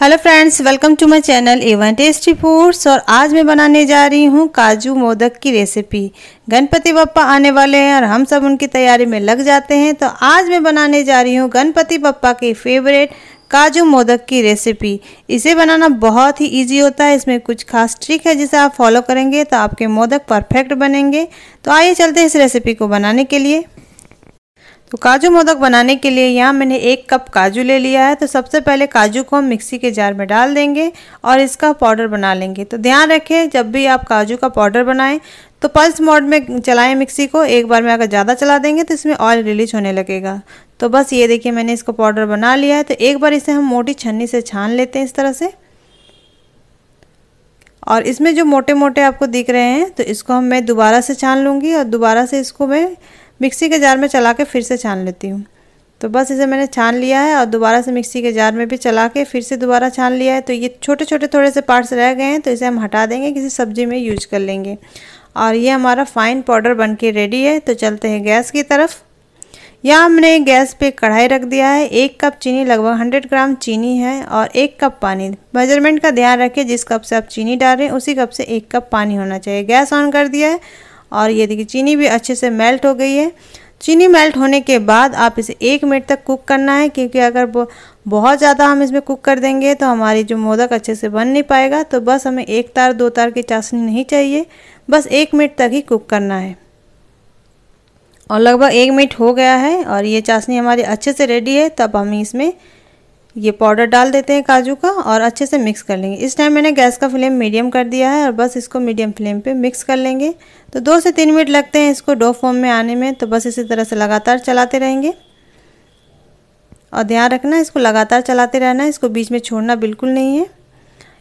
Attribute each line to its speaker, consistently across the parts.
Speaker 1: hello friends welcome to my channel Avon tasty foods और आज मैं बनाने जा रही हूँ काजू मोदक की रेसिपी गणपति बप्पा आने वाले हैं और हम सब उनकी तैयारी में लग जाते हैं तो आज मैं बनाने जा रही हूँ गणपति बप्पा की फेवरेट काजू मोदक की रेसिपी इसे बनाना बहुत ही इजी होता है इसमें कुछ खास ट्रिक है जिसे आप फॉलो करेंगे तो आपके मोदक परफेक्ट बनेंगे तो आइए चलते हैं इस रेसिपी को बनाने के लिए तो काजू मोदक बनाने के लिए यहाँ मैंने एक कप काजू ले लिया है तो सबसे पहले काजू को हम मिक्सी के जार में डाल देंगे और इसका पाउडर बना लेंगे तो ध्यान रखें जब भी आप काजू का पाउडर बनाएं तो पल्स मोड में चलाएं मिक्सी को एक बार में अगर ज़्यादा चला देंगे तो इसमें ऑयल रिलीज होने लगेगा तो बस ये देखिए मैंने इसको पाउडर बना लिया है तो एक बार इसे हम मोटी छन्नी से छान लेते हैं इस तरह से और इसमें जो मोटे मोटे आपको दिख रहे हैं तो इसको हम मैं दोबारा से छान लूँगी और दोबारा से इसको मैं मिक्सी के जार में चला के फिर से छान लेती हूँ तो बस इसे मैंने छान लिया है और दोबारा से मिक्सी के जार में भी चला के फिर से दोबारा छान लिया है तो ये छोटे छोटे थोड़े से पार्ट्स रह गए हैं तो इसे हम हटा देंगे किसी सब्जी में यूज कर लेंगे और ये हमारा फाइन पाउडर बन के रेडी है तो चलते हैं गैस की तरफ यहाँ हमने गैस पे कढ़ाई रख दिया है एक कप चीनी लगभग 100 ग्राम चीनी है और एक कप पानी मेजरमेंट का ध्यान रखें जिस कप से आप चीनी डाल रहे हैं उसी कप से एक कप पानी होना चाहिए गैस ऑन कर दिया है और ये देखिए चीनी भी अच्छे से मेल्ट हो गई है चीनी मेल्ट होने के बाद आप इसे एक मिनट तक कुक करना है क्योंकि अगर बहुत ज़्यादा हम इसमें कुक कर देंगे तो हमारी जो मोदक अच्छे से बन नहीं पाएगा तो बस हमें एक तार दो तार की चाशनी नहीं चाहिए बस एक मिनट तक ही कुक करना है और लगभग एक मिनट हो गया है और ये चाशनी हमारी अच्छे से रेडी है तब तो हम इसमें ये पाउडर डाल देते हैं काजू का और अच्छे से मिक्स कर लेंगे इस टाइम मैंने गैस का फ्लेम मीडियम कर दिया है और बस इसको मीडियम फ्लेम पे मिक्स कर लेंगे तो दो से तीन मिनट लगते हैं इसको डो फॉर्म में आने में तो बस इसी तरह से लगातार चलाते रहेंगे और ध्यान रखना इसको लगातार चलाते रहना इसको बीच में छोड़ना बिल्कुल नहीं है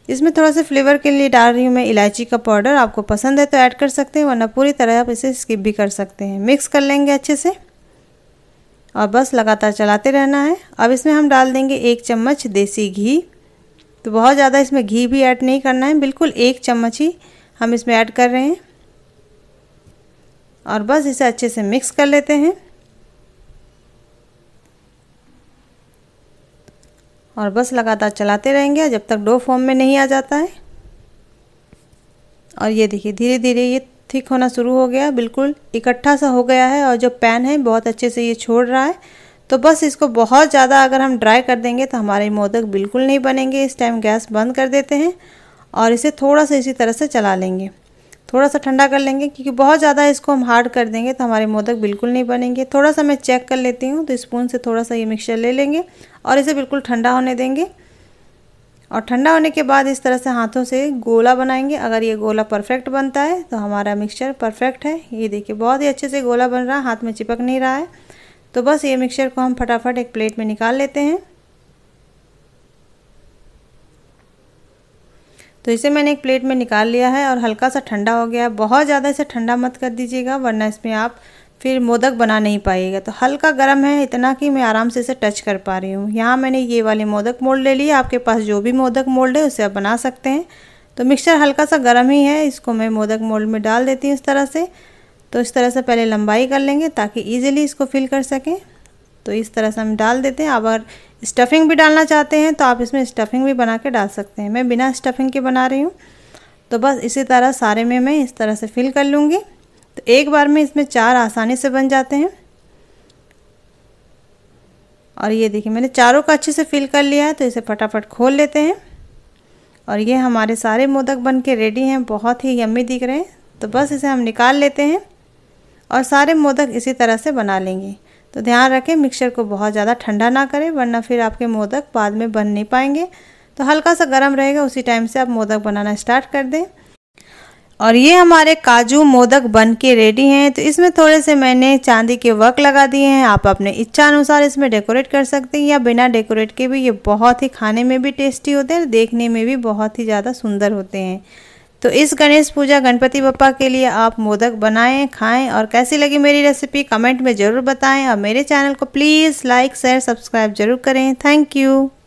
Speaker 1: इसमें थोड़ा सा फ्लेवर के लिए डाल रही हूँ मैं इलायची का पाउडर आपको पसंद है तो ऐड कर सकते हैं वरना पूरी तरह आप इसे स्किप भी कर सकते हैं मिक्स कर लेंगे अच्छे से और बस लगातार चलाते रहना है अब इसमें हम डाल देंगे एक चम्मच देसी घी तो बहुत ज़्यादा इसमें घी भी ऐड नहीं करना है बिल्कुल एक चम्मच ही हम इसमें ऐड कर रहे हैं और बस इसे अच्छे से मिक्स कर लेते हैं और बस लगातार चलाते रहेंगे जब तक डो फॉर्म में नहीं आ जाता है और ये देखिए धीरे धीरे ये थिक होना शुरू हो गया बिल्कुल इकट्ठा सा हो गया है और जो पैन है बहुत अच्छे से ये छोड़ रहा है तो बस इसको बहुत ज़्यादा अगर हम ड्राई कर देंगे तो हमारे मोदक बिल्कुल नहीं बनेंगे इस टाइम गैस बंद कर देते हैं और इसे थोड़ा सा इसी तरह से चला लेंगे थोड़ा सा ठंडा कर लेंगे क्योंकि बहुत ज़्यादा इसको हम हार्ड कर देंगे तो हमारे मोदक बिल्कुल नहीं बनेंगे थोड़ा सा मैं चेक कर लेती हूँ तो स्पून से थोड़ा सा ये मिक्सचर ले लेंगे और इसे बिल्कुल ठंडा होने देंगे और ठंडा होने के बाद इस तरह से हाथों से गोला बनाएंगे अगर ये गोला परफेक्ट बनता है तो हमारा मिक्सचर परफेक्ट है ये देखिए बहुत ही अच्छे से गोला बन रहा है हाथ में चिपक नहीं रहा है तो बस ये मिक्सचर को हम फटाफट एक प्लेट में निकाल लेते हैं तो इसे मैंने एक प्लेट में निकाल लिया है और हल्का सा ठंडा हो गया है बहुत ज़्यादा इसे ठंडा मत कर दीजिएगा वरना इसमें आप फिर मोदक बना नहीं पाइएगा तो हल्का गर्म है इतना कि मैं आराम से इसे टच कर पा रही हूँ यहाँ मैंने ये वाले मोदक मोल्ड ले लिए आपके पास जो भी मोदक मोल्ड है उसे आप बना सकते हैं तो मिक्सचर हल्का सा गर्म ही है इसको मैं मोदक मोल्ड में डाल देती हूँ इस तरह से तो इस तरह से पहले लंबाई कर लेंगे ताकि ईजिली इसको फिल कर सकें तो इस तरह से हम डाल देते हैं अब स्टफिंग भी डालना चाहते हैं तो आप इसमें स्टफिंग भी बना के डाल सकते हैं मैं बिना स्टफिंग के बना रही हूँ तो बस इसी तरह सारे में मैं इस तरह से फिल कर लूँगी तो एक बार में इसमें चार आसानी से बन जाते हैं और ये देखिए मैंने चारों को अच्छे से फिल कर लिया है तो इसे फटाफट खोल लेते हैं और ये हमारे सारे मोदक बन के रेडी हैं बहुत ही यम्मी दिख रहे हैं तो बस इसे हम निकाल लेते हैं और सारे मोदक इसी तरह से बना लेंगे तो ध्यान रखें मिक्सचर को बहुत ज़्यादा ठंडा ना करें वरना फिर आपके मोदक बाद में बन नहीं पाएंगे तो हल्का सा गर्म रहेगा उसी टाइम से आप मोदक बनाना स्टार्ट कर दें और ये हमारे काजू मोदक बन के रेडी हैं तो इसमें थोड़े से मैंने चांदी के वर्क लगा दिए हैं आप अपने इच्छा अनुसार इसमें डेकोरेट कर सकते हैं या बिना डेकोरेट के भी ये बहुत ही खाने में भी टेस्टी होते हैं देखने में भी बहुत ही ज़्यादा सुंदर होते हैं तो इस गणेश पूजा गणपति बप्पा के लिए आप मोदक बनाएं खाएं और कैसी लगी मेरी रेसिपी कमेंट में ज़रूर बताएं और मेरे चैनल को प्लीज़ लाइक शेयर सब्सक्राइब जरूर करें थैंक यू